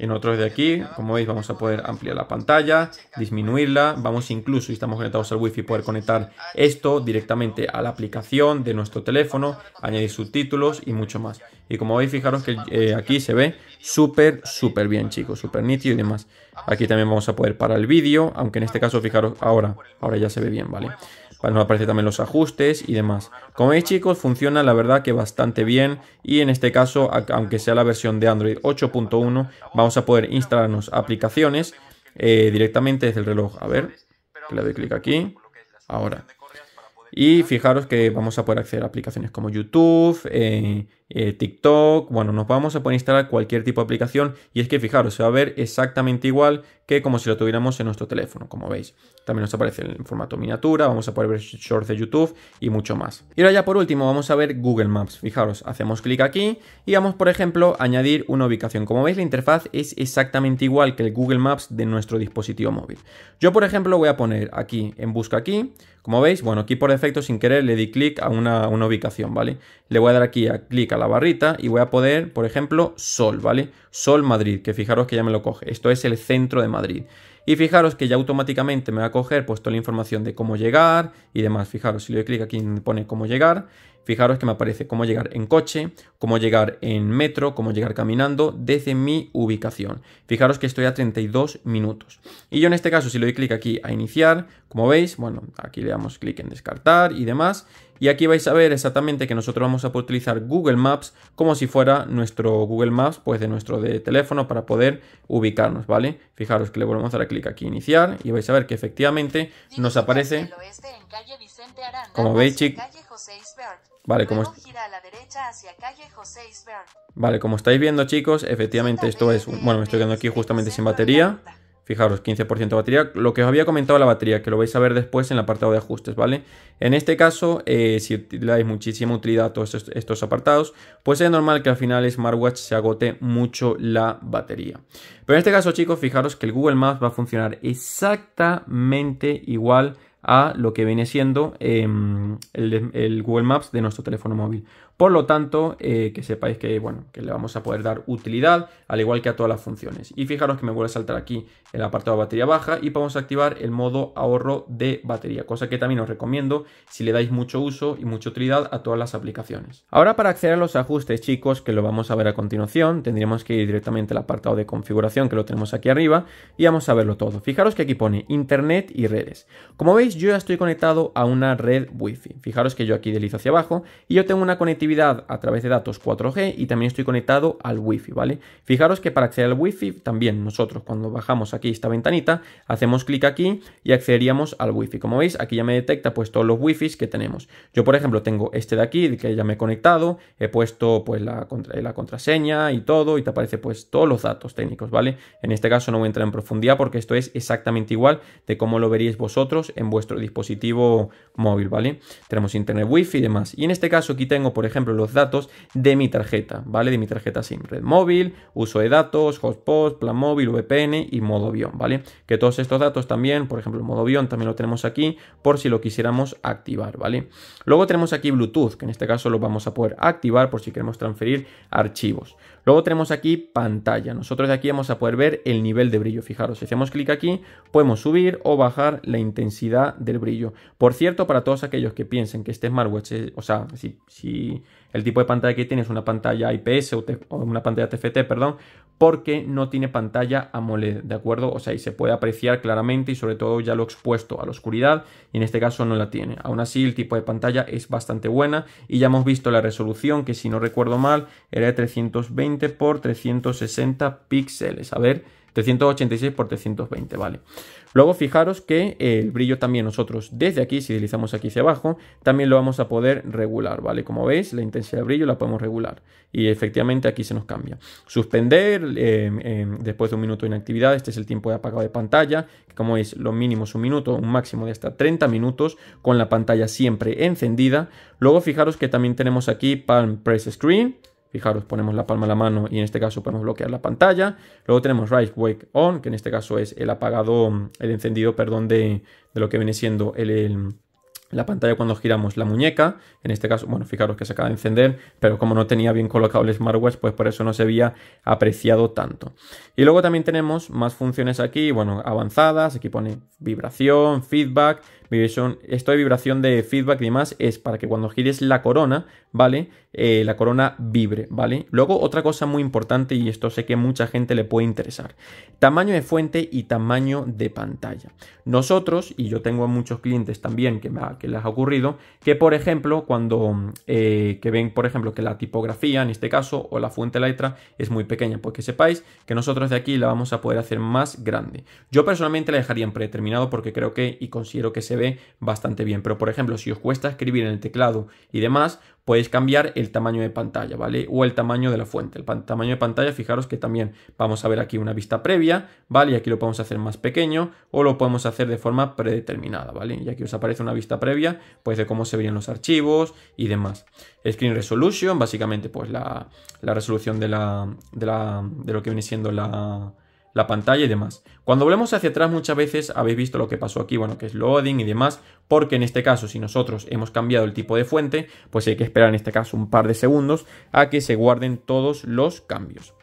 En otros de aquí, como veis, vamos a poder ampliar la pantalla, disminuirla, vamos incluso, si estamos conectados al wifi, poder conectar esto directamente a la aplicación de nuestro teléfono, añadir subtítulos y mucho más. Y como veis, fijaros que eh, aquí se ve súper, súper bien, chicos, súper nítido y demás. Aquí también vamos a poder parar el vídeo, aunque en este caso, fijaros, ahora, ahora ya se ve bien, ¿vale? nos aparecen también los ajustes y demás. Como veis chicos, funciona la verdad que bastante bien y en este caso, aunque sea la versión de Android 8.1, vamos a poder instalarnos aplicaciones eh, directamente desde el reloj. A ver, le doy clic aquí. Ahora. Y fijaros que vamos a poder acceder a aplicaciones como YouTube, eh, eh, TikTok, bueno, nos vamos a poder instalar cualquier tipo de aplicación y es que fijaros, se va a ver exactamente igual que como si lo tuviéramos en nuestro teléfono, como veis. También nos aparece en formato miniatura, vamos a poder ver shorts de YouTube y mucho más. Y ahora ya por último vamos a ver Google Maps. Fijaros, hacemos clic aquí y vamos por ejemplo a añadir una ubicación. Como veis la interfaz es exactamente igual que el Google Maps de nuestro dispositivo móvil. Yo por ejemplo voy a poner aquí en busca aquí, como veis, bueno, aquí por defecto sin querer le di clic a una, una ubicación, ¿vale? Le voy a dar aquí a clic a la barrita y voy a poder por ejemplo, Sol, ¿vale? Sol Madrid, que fijaros que ya me lo coge. Esto es el centro de Madrid. Y fijaros que ya automáticamente me va a coger pues toda la información de cómo llegar y demás. Fijaros, si le doy clic aquí me pone cómo llegar, fijaros que me aparece cómo llegar en coche, cómo llegar en metro, cómo llegar caminando desde mi ubicación. Fijaros que estoy a 32 minutos. Y yo en este caso, si le doy clic aquí a iniciar, como veis, bueno, aquí le damos clic en descartar y demás. Y aquí vais a ver exactamente que nosotros vamos a utilizar Google Maps como si fuera nuestro Google Maps, pues de nuestro de teléfono para poder ubicarnos, ¿vale? Fijaros que le volvemos a dar clic aquí iniciar y vais a ver que efectivamente nos aparece, como veis, chicos, Vale, como Vale, como estáis viendo, chicos, efectivamente esto es, bueno, me estoy quedando aquí justamente sin batería. Fijaros, 15% de batería. Lo que os había comentado la batería, que lo vais a ver después en el apartado de ajustes, ¿vale? En este caso, eh, si si dais muchísima utilidad a todos estos, apartados, pues es normal que al final smartwatch se agote mucho la batería. Pero en este caso, chicos, fijaros que el Google Maps va a funcionar exactamente igual a lo que viene siendo em, el, Google Maps de nuestro teléfono móvil. Por lo tanto, eh, que sepáis que, bueno, que le vamos a poder dar utilidad, al igual que a todas las funciones. Y fijaros que me vuelve a saltar aquí el apartado de batería baja y podemos activar el modo ahorro de batería, cosa que también os recomiendo si le dais mucho uso y mucha utilidad a todas las aplicaciones. Ahora para acceder a los ajustes, chicos, que lo vamos a ver a continuación, tendríamos que ir directamente al apartado de configuración que lo tenemos aquí arriba y vamos a verlo todo. Fijaros que aquí pone Internet y redes. Como veis, yo ya estoy conectado a una red wifi Fijaros que yo aquí deslizo hacia abajo y yo tengo una conectividad a través de datos 4G y también estoy conectado al Wi-Fi, ¿vale? Fijaros que para acceder al Wi-Fi también nosotros cuando bajamos aquí esta ventanita, hacemos clic aquí y accederíamos al wifi, Como veis, aquí ya me detecta pues todos los wi que tenemos. Yo, por ejemplo, tengo este de aquí que ya me he conectado, he puesto pues la, la contraseña y todo y te aparece pues todos los datos técnicos, ¿vale? En este caso no voy a entrar en profundidad porque esto es exactamente igual de cómo lo veríais vosotros en vuestro vuestro dispositivo móvil, ¿vale? Tenemos internet, wifi y demás. Y en este caso aquí tengo, por ejemplo, los datos de mi tarjeta, ¿vale? De mi tarjeta SIM, red móvil, uso de datos, hotspot, plan móvil, VPN y modo avión, ¿vale? Que todos estos datos también, por ejemplo, modo avión también lo tenemos aquí por si lo quisiéramos activar, ¿vale? Luego tenemos aquí Bluetooth, que en este caso lo vamos a poder activar por si queremos transferir archivos. Luego tenemos aquí pantalla. Nosotros de aquí vamos a poder ver el nivel de brillo. Fijaros, si hacemos clic aquí, podemos subir o bajar la intensidad del brillo. Por cierto, para todos aquellos que piensen que este smartwatch, es, o sea, si, si el tipo de pantalla que tiene es una pantalla IPS o, una pantalla TFT, perdón, porque no tiene pantalla AMOLED, ¿de acuerdo? O sea, y se puede apreciar claramente y sobre todo ya lo expuesto a la oscuridad y en este caso no la tiene. Aún así, el tipo de pantalla es bastante buena y ya hemos visto la resolución que si no recuerdo mal era de 320 x 360 píxeles. A ver 386 por 320, vale. Luego fijaros que eh, el brillo también nosotros desde aquí, si deslizamos aquí hacia abajo, también lo vamos a poder regular, ¿vale? Como veis, la intensidad de brillo la podemos regular y efectivamente aquí se nos cambia. Suspender, eh, em, después de un minuto de inactividad, este es el tiempo de apagado de pantalla, que como veis, lo mínimo es un minuto, un máximo de hasta 30 minutos, con la pantalla siempre encendida. Luego fijaros que también tenemos aquí Palm Press Screen, Fijaros, ponemos la palma a la mano y en este caso podemos bloquear la pantalla. Luego tenemos Rise, Wake On, que en este caso es el apagado, el encendido, perdón, de, lo que viene siendo la pantalla cuando giramos la muñeca, en este caso, bueno, fijaros que se acaba de encender, pero como no tenía bien colocado el smartwatch, pues por eso no se había apreciado tanto. Y luego también tenemos más funciones aquí, bueno, avanzadas, aquí pone vibración, feedback, esto de vibración de feedback y demás es para que cuando gires la corona, ¿vale? Eh, la corona vibre, ¿vale? Luego otra cosa muy importante y esto sé que mucha gente le puede interesar, tamaño de fuente y tamaño de pantalla. Nosotros, y yo tengo a muchos clientes también que, que les ha ocurrido, que por ejemplo cuando eh, que ven por ejemplo que la tipografía en este caso o la fuente letra es muy pequeña, pues que sepáis que nosotros de aquí la vamos a poder hacer más grande. Yo personalmente la dejaría en predeterminado porque creo que y considero que se bastante bien. Pero por ejemplo, si os cuesta escribir en el teclado y demás, podéis cambiar el tamaño de pantalla, ¿vale? O el tamaño de la fuente. El tamaño de pantalla, fijaros que también vamos a ver aquí una vista previa, ¿vale? Y aquí lo podemos hacer más pequeño o lo podemos hacer de forma predeterminada, ¿vale? Y aquí os aparece una vista previa, pues de cómo se verían los archivos y demás. Screen Resolution, básicamente pues la, resolución de, la, de lo que viene siendo la la pantalla y demás. Cuando volvemos hacia atrás muchas veces habéis visto lo que pasó aquí, bueno, que es loading y demás, porque en este caso si nosotros hemos cambiado el tipo de fuente, pues hay que esperar en este caso un par de segundos a que se guarden todos los cambios.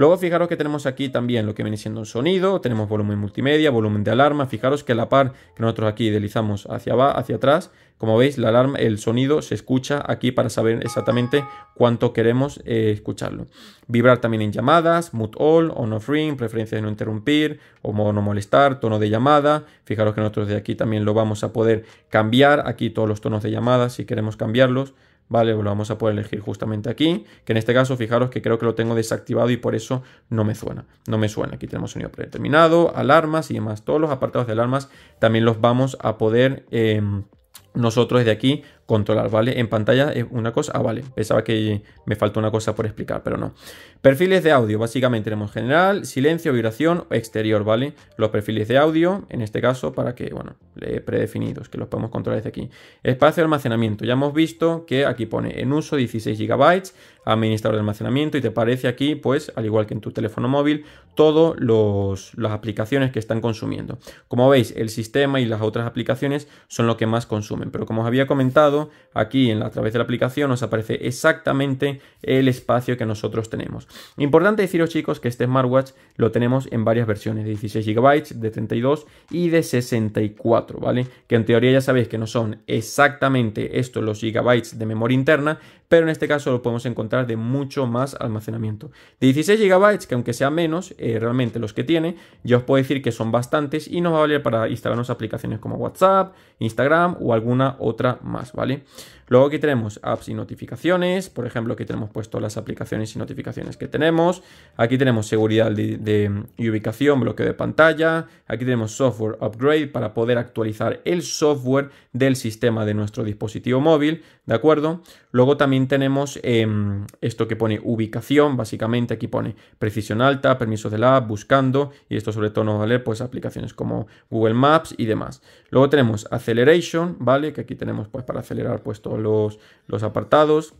Luego fijaros que tenemos aquí también lo que viene siendo un sonido, tenemos volumen multimedia, volumen de alarma, fijaros que la par que nosotros aquí deslizamos hacia, abajo, hacia atrás, como veis la alarma, el sonido se escucha aquí para saber exactamente cuánto queremos eh, escucharlo. Vibrar también en llamadas, mute all, on no ring, preferencia de no interrumpir o no molestar, tono de llamada, fijaros que nosotros de aquí también lo vamos a poder cambiar, aquí todos los tonos de llamada si queremos cambiarlos, Vale, lo vamos a poder elegir justamente aquí, que en este caso fijaros que creo que lo tengo desactivado y por eso no me suena. No me suena. Aquí tenemos sonido predeterminado, alarmas y demás. Todos los apartados de alarmas también los vamos a poder eh, nosotros desde aquí controlar, ¿vale? En pantalla es una cosa, ah, vale, pensaba que me faltó una cosa por explicar, pero no. Perfiles de audio, básicamente tenemos general, silencio, vibración, exterior, ¿vale? Los perfiles de audio, en este caso, para que, bueno, predefinidos, que los podemos controlar desde aquí. Espacio de almacenamiento, ya hemos visto que aquí pone en uso 16 GB, administrador de almacenamiento y te parece aquí, pues, al igual que en tu teléfono móvil, todas las aplicaciones que están consumiendo. Como veis, el sistema y las otras aplicaciones son lo que más consumen, pero como os había comentado, aquí en la, a través de la aplicación nos aparece exactamente el espacio que nosotros tenemos. Importante deciros chicos que este smartwatch lo tenemos en varias versiones, de 16 GB, de 32 y de 64, ¿vale? Que en teoría ya sabéis que no son exactamente estos los gigabytes de memoria interna, pero en este caso lo podemos encontrar de mucho más almacenamiento. 16 GB, que aunque sea menos, eh, realmente los que tiene, Yo os puedo decir que son bastantes y nos va a valer para instalarnos aplicaciones como WhatsApp, Instagram o alguna otra más, ¿vale? Luego aquí tenemos apps y notificaciones, por ejemplo, aquí tenemos puesto las aplicaciones y notificaciones que tenemos. Aquí tenemos seguridad de, y ubicación, bloqueo de pantalla. Aquí tenemos software upgrade para poder actualizar el software del sistema de nuestro dispositivo móvil. ¿De acuerdo? Luego también tenemos em, esto que pone ubicación, básicamente aquí pone precisión alta, permisos de la, buscando, y esto sobre todo nos vale pues aplicaciones como Google Maps y demás. Luego tenemos acceleration, ¿vale? Que aquí tenemos pues para acelerar pues todos los, los apartados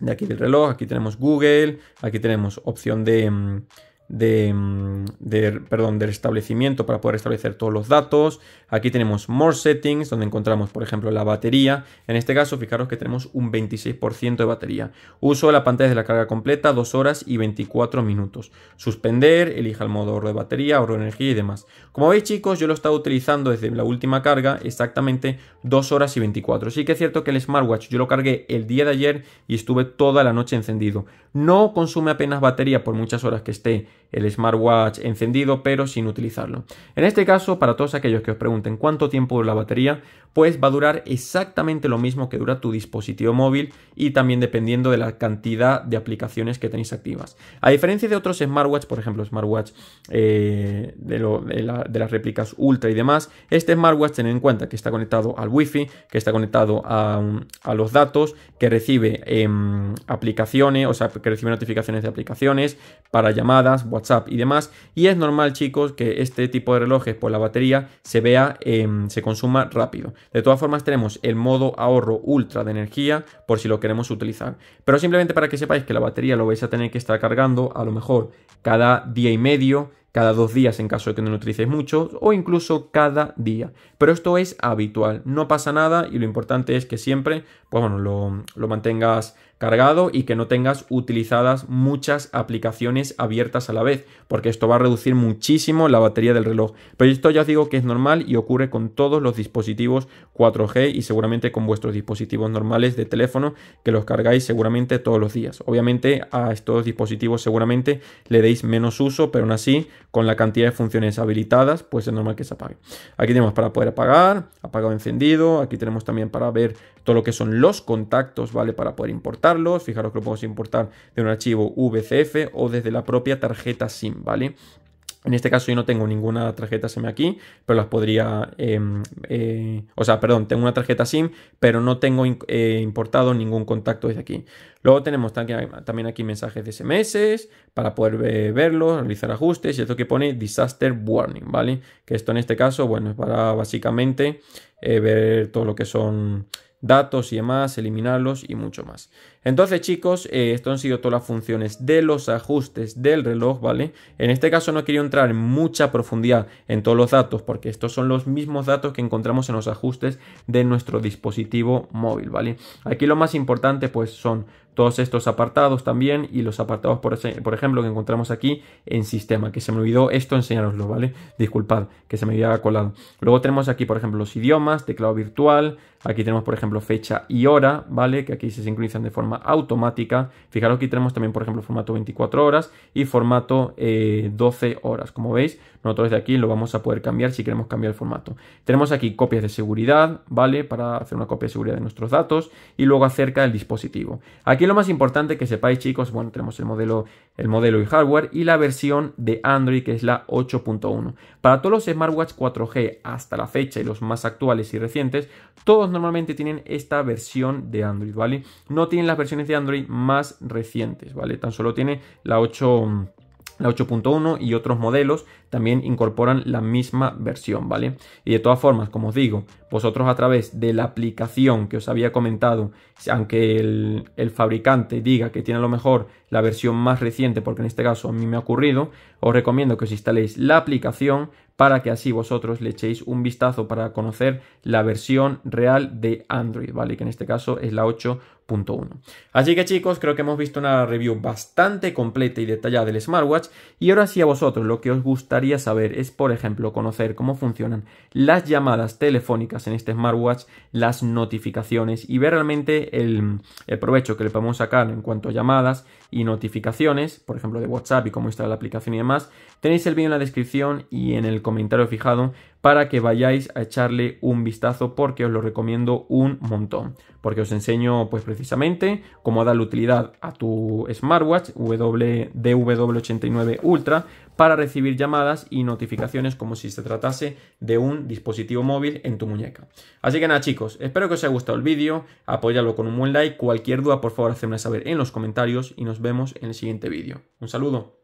de aquí del reloj, aquí tenemos Google, aquí tenemos opción de... Em, de, mm, de, perdón, del establecimiento para poder establecer todos los datos. Aquí tenemos More Settings, donde encontramos, por ejemplo, la batería. En este caso, fijaros que tenemos un 26% de batería. Uso de la pantalla de la carga completa, 2 horas y 24 minutos. Suspender, elija el modo ahorro de batería, ahorro de energía y demás. Como veis, chicos, yo lo he estado utilizando desde la última carga, exactamente 2 horas y 24. Sí que es cierto que el smartwatch yo lo cargué el día de ayer y estuve toda la noche encendido. No consume apenas batería por muchas horas que esté el smartwatch encendido pero sin utilizarlo. En este caso, para todos aquellos que os pregunten cuánto tiempo dura la batería, pues va a durar exactamente lo mismo que dura tu dispositivo móvil y también dependiendo de la cantidad de aplicaciones que tenéis activas. A diferencia de otros smartwatch, por ejemplo, smartwatch eh, de, las réplicas Ultra y demás, este smartwatch tened en cuenta que está conectado al wifi que está conectado a, los datos, que recibe em, aplicaciones, o sea, que recibe notificaciones de aplicaciones para llamadas, WhatsApp y demás. Y es normal, chicos, que este tipo de relojes, por la batería se vea, em, se consuma rápido. De todas formas, tenemos el modo ahorro ultra de energía por si lo queremos utilizar. Pero simplemente para que sepáis que la batería lo vais a tener que estar cargando a lo mejor cada día y medio, cada dos días en caso de que no lo utilicéis mucho o incluso cada día. Pero esto es habitual, no pasa nada y lo importante es que siempre, pues bueno, lo, lo mantengas cargado y que no tengas utilizadas muchas aplicaciones abiertas a la vez, porque esto va a reducir muchísimo la batería del reloj. Pero esto ya os digo que es normal y ocurre con todos los dispositivos 4G y seguramente con vuestros dispositivos normales de teléfono que los cargáis seguramente todos los días. Obviamente a estos dispositivos seguramente le deis menos uso, pero aún así con la cantidad de funciones habilitadas pues es normal que se apague. Aquí tenemos para poder apagar, apagado encendido, aquí tenemos también para ver todo lo que son los contactos, ¿vale? Para poder importar Fijaros que lo podemos importar de un archivo VCF o desde la propia tarjeta SIM, ¿vale? En este caso yo no tengo ninguna tarjeta SIM aquí, pero las podría... Em, eh, o sea, perdón, tengo una tarjeta SIM, pero no tengo eh, importado ningún contacto desde aquí. Luego tenemos eh, también aquí mensajes de SMS para poder verlos, realizar ajustes y esto que pone Disaster Warning, ¿vale? Que esto en este caso, bueno, es para básicamente ver todo lo que son datos y demás, eliminarlos y mucho más. Entonces chicos, eh, esto han sido todas las funciones de los ajustes del reloj, ¿vale? En este caso no he entrar en mucha profundidad en todos los datos porque estos son los mismos datos que encontramos en los ajustes de nuestro dispositivo móvil, ¿vale? Aquí lo más importante pues son todos estos apartados también y los apartados por, por ejemplo que encontramos aquí en sistema, que se me olvidó esto enseñaroslo, ¿vale? Disculpad que se me había colado. Luego tenemos aquí por ejemplo los idiomas, teclado virtual, Aquí tenemos, por ejemplo, fecha y hora, ¿vale? Que aquí se sincronizan de forma automática. Fijaros, aquí tenemos también, por ejemplo, formato 24 horas y formato 12 eh, horas. Como veis, nosotros de aquí lo vamos a poder cambiar si queremos cambiar el formato. Tenemos aquí copias de seguridad, ¿vale? Para hacer una copia de seguridad de nuestros datos y luego acerca del dispositivo. Aquí lo más importante que sepáis, chicos, bueno, tenemos el modelo, el modelo y hardware y la versión de Android que es la 8.1. Para todos los smartwatch 4G hasta la fecha y los más actuales y recientes, todos normalmente tienen esta versión de Android, ¿vale? No tienen las versiones de Android más recientes, ¿vale? Tan solo tiene la 8 mm, la 8.1 y otros modelos también incorporan la misma versión, ¿vale? Y de todas formas, como os digo, vosotros a través de la aplicación que os había comentado, aunque el, fabricante diga que tiene lo mejor la versión más reciente, porque en este caso a mí me ha ocurrido, os recomiendo que os instaléis la aplicación para que así vosotros le echéis un vistazo para conocer la versión real de Android, ¿vale? Que en este caso es la 8.1. Así que chicos, creo que hemos visto una review bastante completa y detallada del smartwatch y ahora sí a vosotros lo que os gustaría saber es, por ejemplo, conocer cómo funcionan las llamadas telefónicas en este smartwatch, las notificaciones y ver realmente el, el provecho que le podemos sacar en cuanto a llamadas y notificaciones, por ejemplo de WhatsApp y cómo instalar la aplicación y demás, tenéis el vídeo en la descripción y en el comentario fijado para que vayáis a echarle un vistazo porque os lo recomiendo un montón, porque os enseño pues precisamente cómo darle utilidad a tu smartwatch WDW89 Ultra para recibir llamadas y notificaciones como si se tratase de un dispositivo móvil en tu muñeca. Así que nada chicos, espero que os haya gustado el vídeo, apóyalo con un buen like, cualquier duda por favor hacedme saber en los comentarios y nos vemos en el siguiente vídeo. Un saludo.